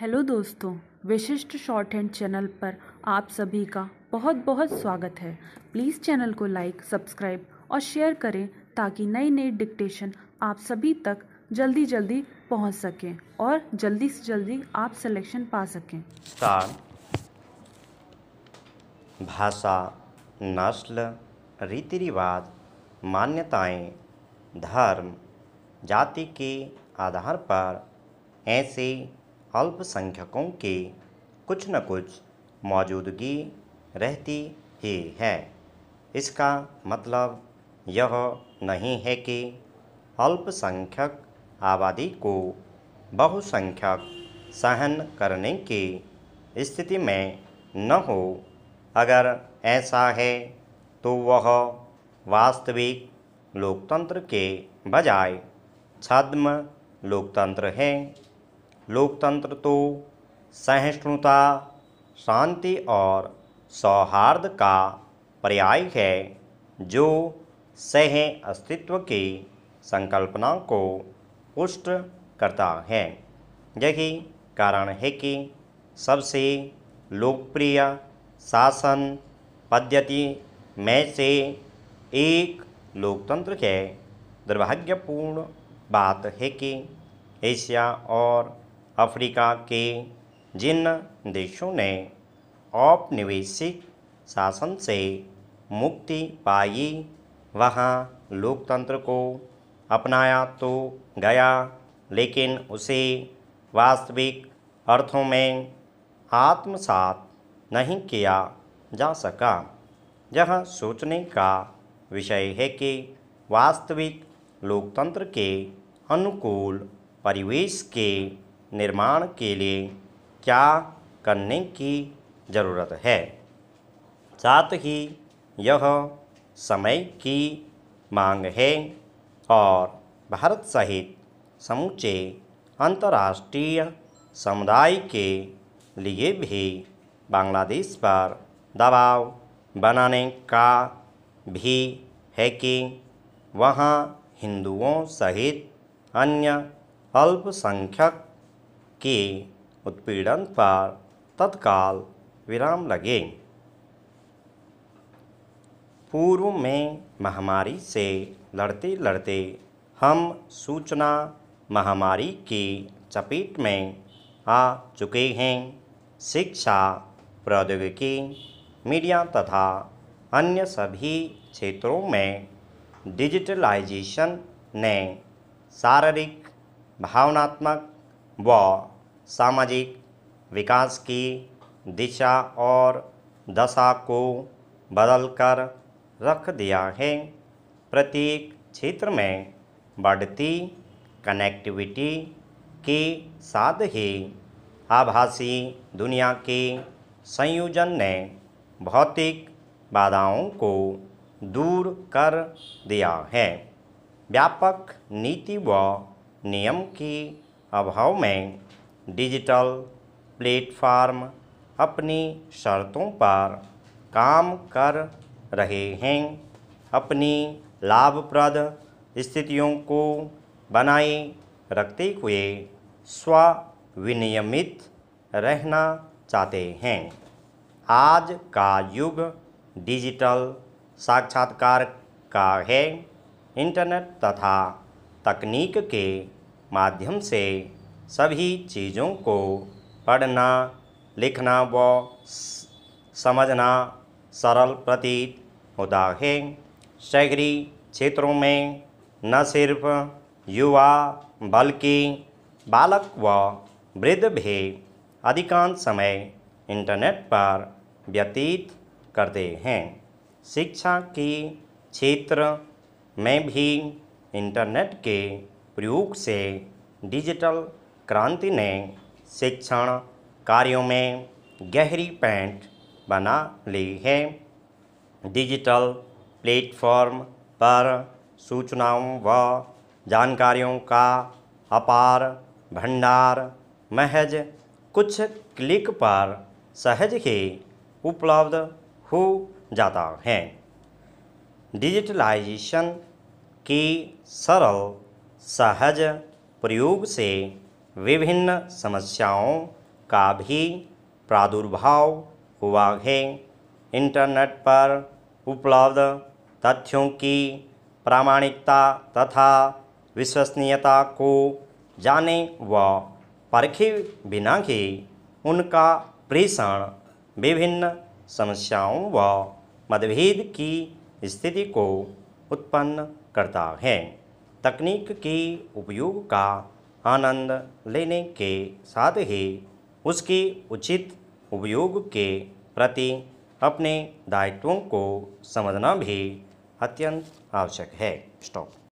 hello दोस्तों विशिष्ट short hand channel पर आप सभी का बहुत बहुत स्वागत है प्लीज़ चैनल को लाइक सब्सक्राइब और शेयर करें ताकि नई नई डिक्टेशन आप सभी तक जल्दी जल्दी पहुंच सकें और जल्दी से जल्दी आप सिलेक्शन पा सकें भाषा नस्ल रीति रिवाज मान्यताएं, धर्म जाति के आधार पर ऐसे अल्पसंख्यकों के कुछ न कुछ मौजूदगी रहती ही है इसका मतलब यह नहीं है कि अल्पसंख्यक आबादी को बहुसंख्यक सहन करने की स्थिति में न हो अगर ऐसा है तो वह वास्तविक लोकतंत्र के बजाय छद्म लोकतंत्र है लोकतंत्र तो सहिष्णुता शांति और सौहार्द का पर्याय है जो सह अस्तित्व की संकल्पना को पुष्ट करता है यही कारण है कि सबसे लोकप्रिय शासन पद्धति में से एक लोकतंत्र है दुर्भाग्यपूर्ण बात है कि एशिया और अफ्रीका के जिन देशों ने औपनिवेशिक शासन से मुक्ति पाई वहाँ लोकतंत्र को अपनाया तो गया लेकिन उसे वास्तविक अर्थों में आत्मसात नहीं किया जा सका यह सोचने का विषय है कि वास्तविक लोकतंत्र के अनुकूल परिवेश के निर्माण के लिए क्या करने की ज़रूरत है साथ ही यह समय की मांग है और भारत सहित समूचे अंतर्राष्ट्रीय समुदाय के लिए भी बांग्लादेश पर दबाव बनाने का भी है कि वहाँ हिंदुओं सहित अन्य अल्पसंख्यक के उत्पीड़न पर तत्काल विराम लगे पूर्व में महामारी से लड़ते लड़ते हम सूचना महामारी की चपेट में आ चुके हैं शिक्षा प्रौद्योगिकी मीडिया तथा अन्य सभी क्षेत्रों में डिजिटलाइजेशन ने शारीरिक भावनात्मक व सामाजिक विकास की दिशा और दशा को बदल कर रख दिया है प्रत्येक क्षेत्र में बढ़ती कनेक्टिविटी के साथ ही आभासी दुनिया के संयोजन ने भौतिक बाधाओं को दूर कर दिया है व्यापक नीति व नियम की अभाव में डिजिटल प्लेटफार्म अपनी शर्तों पर काम कर रहे हैं अपनी लाभप्रद स्थितियों को बनाए रखते हुए स्व विनियमित रहना चाहते हैं आज का युग डिजिटल साक्षात्कार का है इंटरनेट तथा तकनीक के माध्यम से सभी चीज़ों को पढ़ना लिखना व समझना सरल प्रतीत होता है शहरी क्षेत्रों में न सिर्फ युवा बल्कि बालक व वृद्ध भी अधिकांश समय इंटरनेट पर व्यतीत करते हैं शिक्षा की क्षेत्र में भी इंटरनेट के प्रयोग से डिजिटल क्रांति ने शिक्षण कार्यों में गहरी पैंट बना ली है डिजिटल प्लेटफॉर्म पर सूचनाओं व जानकारियों का अपार भंडार महज कुछ क्लिक पर सहज ही उपलब्ध हो जाता है डिजिटलाइजेशन की सरल सहज प्रयोग से विभिन्न समस्याओं का भी प्रादुर्भाव हुआ है इंटरनेट पर उपलब्ध तथ्यों की प्रामाणिकता तथा विश्वसनीयता को जाने व परखे बिना ही उनका प्रेषण विभिन्न समस्याओं व मतभेद की स्थिति को उत्पन्न करता है तकनीक के उपयोग का आनंद लेने के साथ ही उसके उचित उपयोग के प्रति अपने दायित्वों को समझना भी अत्यंत आवश्यक है स्टॉप